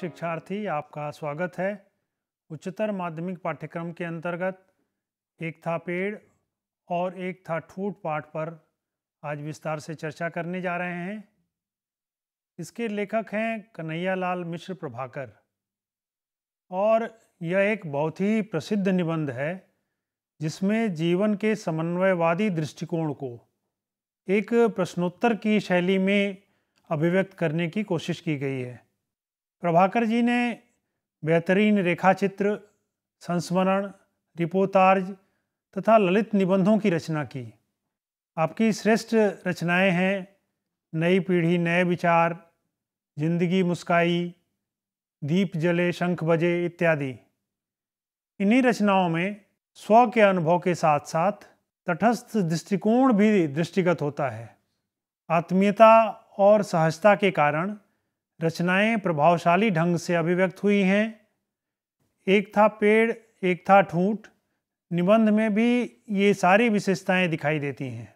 शिक्षार्थी आपका स्वागत है उच्चतर माध्यमिक पाठ्यक्रम के अंतर्गत एक था पेड़ और एक था ठूट पाठ पर आज विस्तार से चर्चा करने जा रहे हैं इसके लेखक हैं कन्हैयालाल मिश्र प्रभाकर और यह एक बहुत ही प्रसिद्ध निबंध है जिसमें जीवन के समन्वयवादी दृष्टिकोण को एक प्रश्नोत्तर की शैली में अभिव्यक्त करने की कोशिश की गई है प्रभाकर जी ने बेहतरीन रेखाचित्र संस्मरण रिपोतार्ज तथा ललित निबंधों की रचना की आपकी श्रेष्ठ रचनाएं हैं नई पीढ़ी नए विचार जिंदगी मुस्काई दीप जले शंख बजे इत्यादि इन्हीं रचनाओं में स्व के अनुभव के साथ साथ तटस्थ दृष्टिकोण भी दृष्टिगत होता है आत्मीयता और सहजता के कारण रचनाएं प्रभावशाली ढंग से अभिव्यक्त हुई हैं एक था पेड़ एक था ठूंठ निबंध में भी ये सारी विशेषताएं दिखाई देती हैं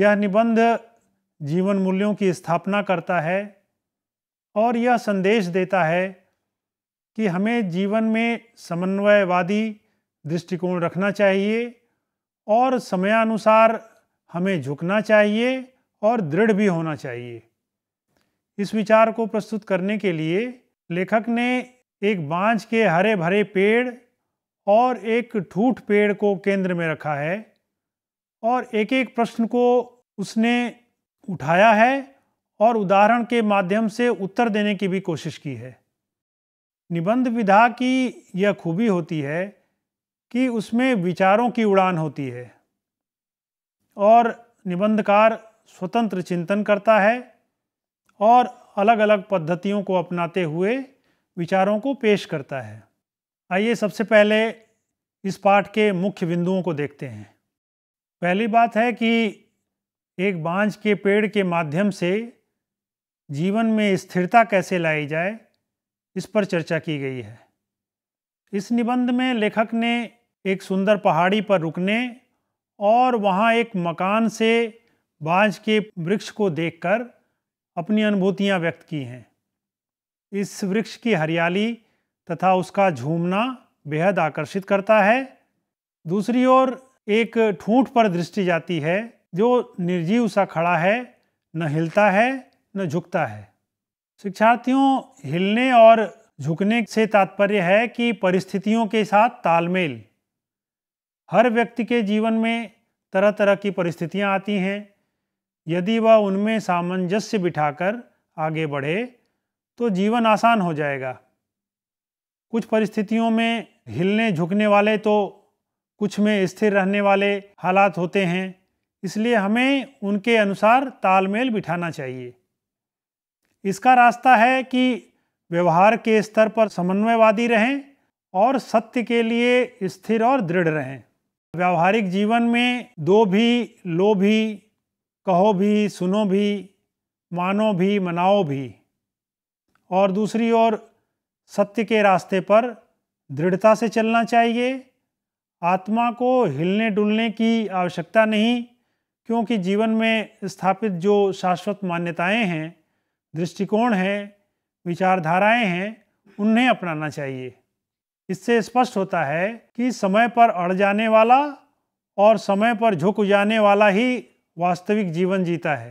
यह निबंध जीवन मूल्यों की स्थापना करता है और यह संदेश देता है कि हमें जीवन में समन्वयवादी दृष्टिकोण रखना चाहिए और समयानुसार हमें झुकना चाहिए और दृढ़ भी होना चाहिए इस विचार को प्रस्तुत करने के लिए लेखक ने एक बांझ के हरे भरे पेड़ और एक ठूठ पेड़ को केंद्र में रखा है और एक एक प्रश्न को उसने उठाया है और उदाहरण के माध्यम से उत्तर देने की भी कोशिश की है निबंध विधा की यह खूबी होती है कि उसमें विचारों की उड़ान होती है और निबंधकार स्वतंत्र चिंतन करता है और अलग अलग पद्धतियों को अपनाते हुए विचारों को पेश करता है आइए सबसे पहले इस पाठ के मुख्य बिंदुओं को देखते हैं पहली बात है कि एक बांझ के पेड़ के माध्यम से जीवन में स्थिरता कैसे लाई जाए इस पर चर्चा की गई है इस निबंध में लेखक ने एक सुंदर पहाड़ी पर रुकने और वहाँ एक मकान से बांझ के वृक्ष को देखकर अपनी अनुभूतियाँ व्यक्त की हैं इस वृक्ष की हरियाली तथा उसका झूमना बेहद आकर्षित करता है दूसरी ओर एक ठूंठ पर दृष्टि जाती है जो निर्जीव सा खड़ा है न हिलता है न झुकता है शिक्षार्थियों हिलने और झुकने से तात्पर्य है कि परिस्थितियों के साथ तालमेल हर व्यक्ति के जीवन में तरह तरह की परिस्थितियाँ आती हैं यदि वह उनमें सामंजस्य बिठाकर आगे बढ़े तो जीवन आसान हो जाएगा कुछ परिस्थितियों में हिलने झुकने वाले तो कुछ में स्थिर रहने वाले हालात होते हैं इसलिए हमें उनके अनुसार तालमेल बिठाना चाहिए इसका रास्ता है कि व्यवहार के स्तर पर समन्वयवादी रहें और सत्य के लिए स्थिर और दृढ़ रहें व्यावहारिक जीवन में दो भी लो भी कहो भी सुनो भी मानो भी मनाओ भी और दूसरी ओर सत्य के रास्ते पर दृढ़ता से चलना चाहिए आत्मा को हिलने डुलने की आवश्यकता नहीं क्योंकि जीवन में स्थापित जो शाश्वत मान्यताएं हैं दृष्टिकोण हैं विचारधाराएं हैं उन्हें अपनाना चाहिए इससे स्पष्ट होता है कि समय पर अड़ जाने वाला और समय पर झुक जाने वाला ही वास्तविक जीवन जीता है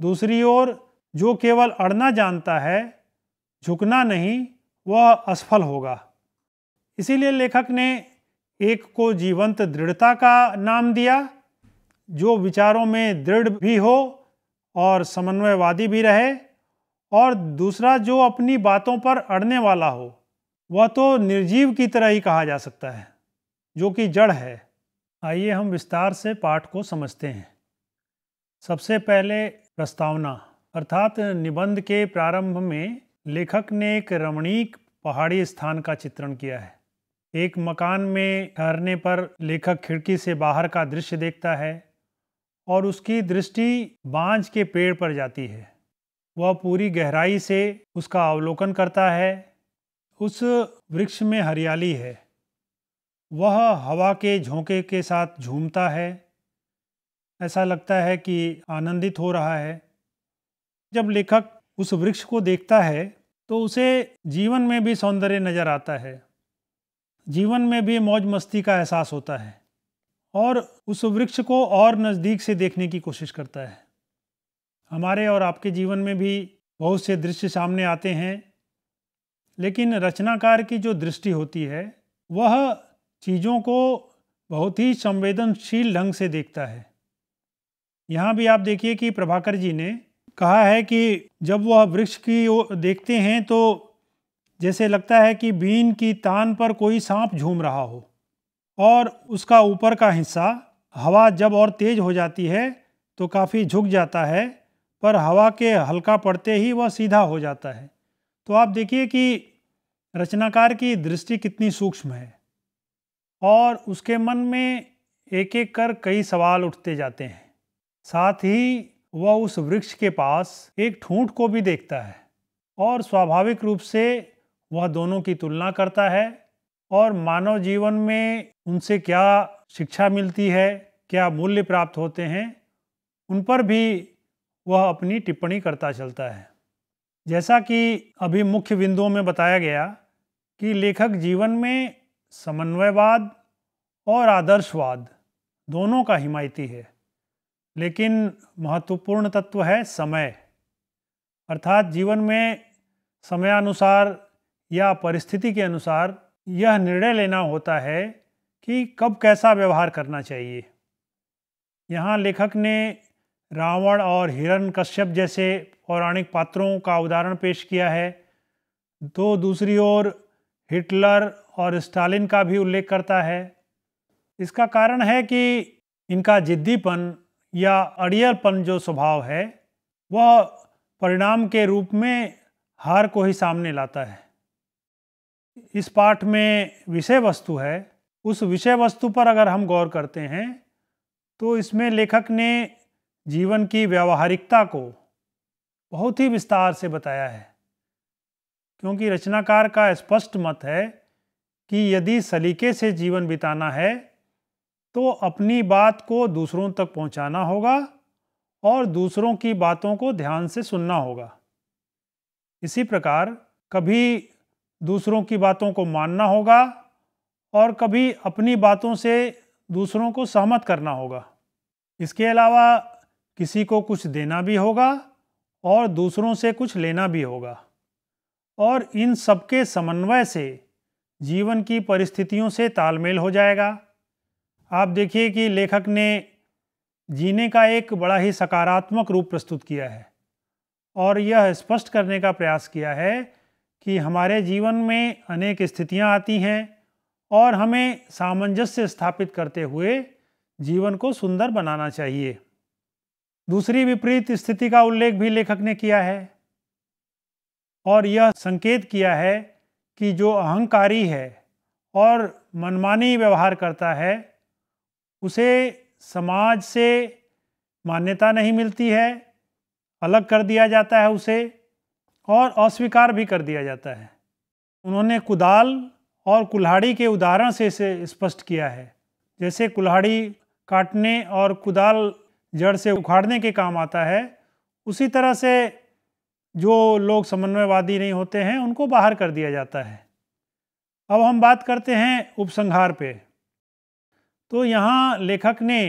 दूसरी ओर जो केवल अड़ना जानता है झुकना नहीं वह असफल होगा इसीलिए लेखक ने एक को जीवंत दृढ़ता का नाम दिया जो विचारों में दृढ़ भी हो और समन्वयवादी भी रहे और दूसरा जो अपनी बातों पर अड़ने वाला हो वह तो निर्जीव की तरह ही कहा जा सकता है जो कि जड़ है आइए हम विस्तार से पाठ को समझते हैं सबसे पहले प्रस्तावना अर्थात निबंध के प्रारंभ में लेखक ने एक रमणीक पहाड़ी स्थान का चित्रण किया है एक मकान में ठहरने पर लेखक खिड़की से बाहर का दृश्य देखता है और उसकी दृष्टि बांझ के पेड़ पर जाती है वह पूरी गहराई से उसका अवलोकन करता है उस वृक्ष में हरियाली है वह हवा के झोंके के साथ झूमता है ऐसा लगता है कि आनंदित हो रहा है जब लेखक उस वृक्ष को देखता है तो उसे जीवन में भी सौंदर्य नज़र आता है जीवन में भी मौज मस्ती का एहसास होता है और उस वृक्ष को और नज़दीक से देखने की कोशिश करता है हमारे और आपके जीवन में भी बहुत से दृश्य सामने आते हैं लेकिन रचनाकार की जो दृष्टि होती है वह चीज़ों को बहुत ही संवेदनशील ढंग से देखता है यहाँ भी आप देखिए कि प्रभाकर जी ने कहा है कि जब वह वृक्ष की देखते हैं तो जैसे लगता है कि बीन की तान पर कोई सांप झूम रहा हो और उसका ऊपर का हिस्सा हवा जब और तेज हो जाती है तो काफ़ी झुक जाता है पर हवा के हल्का पड़ते ही वह सीधा हो जाता है तो आप देखिए कि रचनाकार की दृष्टि कितनी सूक्ष्म है और उसके मन में एक एक कर कई सवाल उठते जाते हैं साथ ही वह उस वृक्ष के पास एक ठूंठ को भी देखता है और स्वाभाविक रूप से वह दोनों की तुलना करता है और मानव जीवन में उनसे क्या शिक्षा मिलती है क्या मूल्य प्राप्त होते हैं उन पर भी वह अपनी टिप्पणी करता चलता है जैसा कि अभी मुख्य बिंदुओं में बताया गया कि लेखक जीवन में समन्वयवाद और आदर्शवाद दोनों का हिमायती है लेकिन महत्वपूर्ण तत्व है समय अर्थात जीवन में समयानुसार या परिस्थिति के अनुसार यह निर्णय लेना होता है कि कब कैसा व्यवहार करना चाहिए यहाँ लेखक ने रावण और हिरण कश्यप जैसे पौराणिक पात्रों का उदाहरण पेश किया है तो दूसरी ओर हिटलर और स्टालिन का भी उल्लेख करता है इसका कारण है कि इनका जिद्दीपन या अड़ियलपन जो स्वभाव है वह परिणाम के रूप में हार को ही सामने लाता है इस पाठ में विषय वस्तु है उस विषय वस्तु पर अगर हम गौर करते हैं तो इसमें लेखक ने जीवन की व्यावहारिकता को बहुत ही विस्तार से बताया है क्योंकि रचनाकार का स्पष्ट मत है कि यदि सलीके से जीवन बिताना है तो अपनी बात को दूसरों तक पहुंचाना होगा और दूसरों की बातों को ध्यान से सुनना होगा इसी प्रकार कभी दूसरों की बातों को मानना होगा और कभी अपनी बातों से दूसरों को सहमत करना होगा इसके अलावा किसी को कुछ देना भी होगा और दूसरों से कुछ लेना भी होगा और इन सबके समन्वय से जीवन की परिस्थितियों से तालमेल हो जाएगा आप देखिए कि लेखक ने जीने का एक बड़ा ही सकारात्मक रूप प्रस्तुत किया है और यह स्पष्ट करने का प्रयास किया है कि हमारे जीवन में अनेक स्थितियां आती हैं और हमें सामंजस्य स्थापित करते हुए जीवन को सुंदर बनाना चाहिए दूसरी विपरीत स्थिति का उल्लेख भी लेखक ने किया है और यह संकेत किया है कि जो अहंकारी है और मनमानी व्यवहार करता है उसे समाज से मान्यता नहीं मिलती है अलग कर दिया जाता है उसे और अस्वीकार भी कर दिया जाता है उन्होंने कुदाल और कुल्हाड़ी के उदाहरण से इसे स्पष्ट किया है जैसे कुल्हाड़ी काटने और कुदाल जड़ से उखाड़ने के काम आता है उसी तरह से जो लोग समन्वयवादी नहीं होते हैं उनको बाहर कर दिया जाता है अब हम बात करते हैं उपसंहार पे तो यहाँ लेखक ने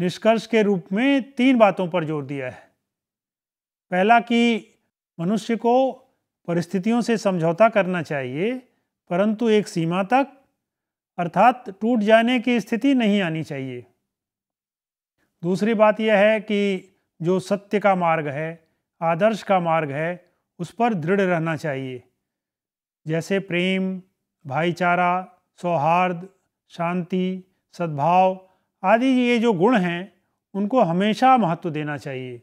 निष्कर्ष के रूप में तीन बातों पर जोर दिया है पहला कि मनुष्य को परिस्थितियों से समझौता करना चाहिए परंतु एक सीमा तक अर्थात टूट जाने की स्थिति नहीं आनी चाहिए दूसरी बात यह है कि जो सत्य का मार्ग है आदर्श का मार्ग है उस पर दृढ़ रहना चाहिए जैसे प्रेम भाईचारा सौहार्द शांति सद्भाव आदि ये जो गुण हैं उनको हमेशा महत्व देना चाहिए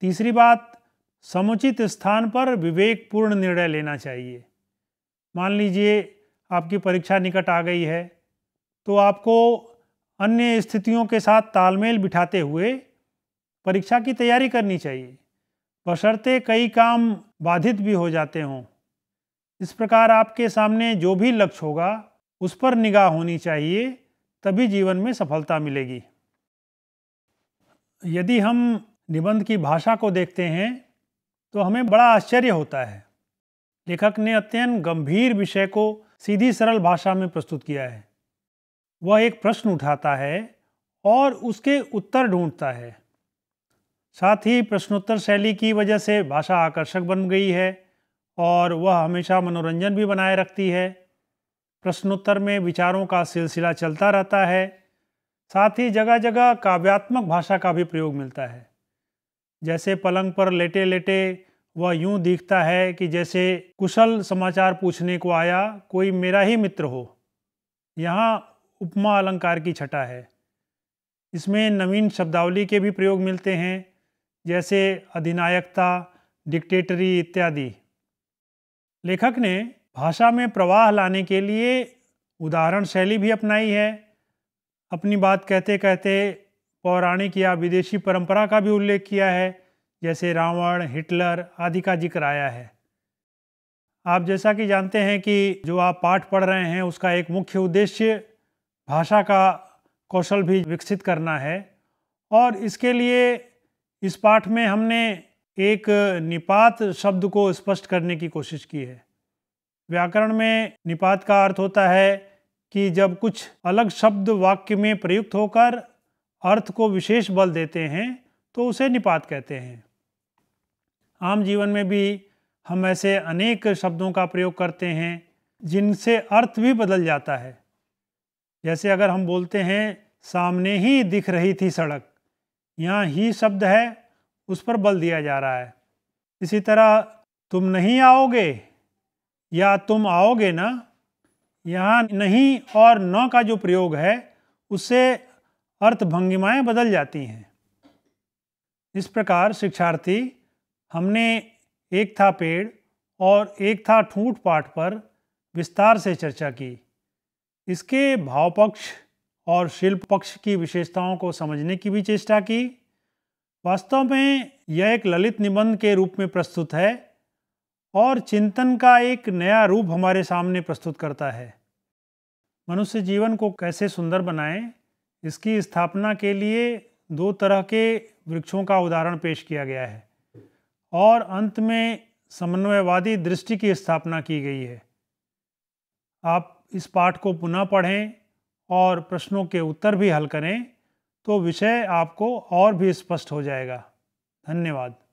तीसरी बात समुचित स्थान पर विवेकपूर्ण निर्णय लेना चाहिए मान लीजिए आपकी परीक्षा निकट आ गई है तो आपको अन्य स्थितियों के साथ तालमेल बिठाते हुए परीक्षा की तैयारी करनी चाहिए बशर्ते कई काम बाधित भी हो जाते हों इस प्रकार आपके सामने जो भी लक्ष्य होगा उस पर निगाह होनी चाहिए तभी जीवन में सफलता मिलेगी यदि हम निबंध की भाषा को देखते हैं तो हमें बड़ा आश्चर्य होता है लेखक ने अत्यंत गंभीर विषय को सीधी सरल भाषा में प्रस्तुत किया है वह एक प्रश्न उठाता है और उसके उत्तर ढूंढता है साथ ही प्रश्नोत्तर शैली की वजह से भाषा आकर्षक बन गई है और वह हमेशा मनोरंजन भी बनाए रखती है प्रश्नोत्तर में विचारों का सिलसिला चलता रहता है साथ ही जगह जगह काव्यात्मक भाषा का भी प्रयोग मिलता है जैसे पलंग पर लेटे लेटे वह यूं दिखता है कि जैसे कुशल समाचार पूछने को आया कोई मेरा ही मित्र हो यहाँ उपमा अलंकार की छटा है इसमें नवीन शब्दावली के भी प्रयोग मिलते हैं जैसे अधिनायकता डिक्टेटरी इत्यादि लेखक ने भाषा में प्रवाह लाने के लिए उदाहरण शैली भी अपनाई है अपनी बात कहते कहते पौराणिक या विदेशी परंपरा का भी उल्लेख किया है जैसे रावण हिटलर आदि का जिक्र आया है आप जैसा कि जानते हैं कि जो आप पाठ पढ़ रहे हैं उसका एक मुख्य उद्देश्य भाषा का कौशल भी विकसित करना है और इसके लिए इस पाठ में हमने एक निपात शब्द को स्पष्ट करने की कोशिश की है व्याकरण में निपात का अर्थ होता है कि जब कुछ अलग शब्द वाक्य में प्रयुक्त होकर अर्थ को विशेष बल देते हैं तो उसे निपात कहते हैं आम जीवन में भी हम ऐसे अनेक शब्दों का प्रयोग करते हैं जिनसे अर्थ भी बदल जाता है जैसे अगर हम बोलते हैं सामने ही दिख रही थी सड़क यहाँ ही शब्द है उस पर बल दिया जा रहा है इसी तरह तुम नहीं आओगे या तुम आओगे ना यहाँ नहीं और न का जो प्रयोग है उससे अर्थ भंगिमाएँ बदल जाती हैं इस प्रकार शिक्षार्थी हमने एक था पेड़ और एक था ठूठ पाठ पर विस्तार से चर्चा की इसके भाव पक्ष और शिल्प पक्ष की विशेषताओं को समझने की भी चेष्टा की वास्तव में यह एक ललित निबंध के रूप में प्रस्तुत है और चिंतन का एक नया रूप हमारे सामने प्रस्तुत करता है मनुष्य जीवन को कैसे सुंदर बनाएं इसकी स्थापना के लिए दो तरह के वृक्षों का उदाहरण पेश किया गया है और अंत में समन्वयवादी दृष्टि की स्थापना की गई है आप इस पाठ को पुनः पढ़ें और प्रश्नों के उत्तर भी हल करें तो विषय आपको और भी स्पष्ट हो जाएगा धन्यवाद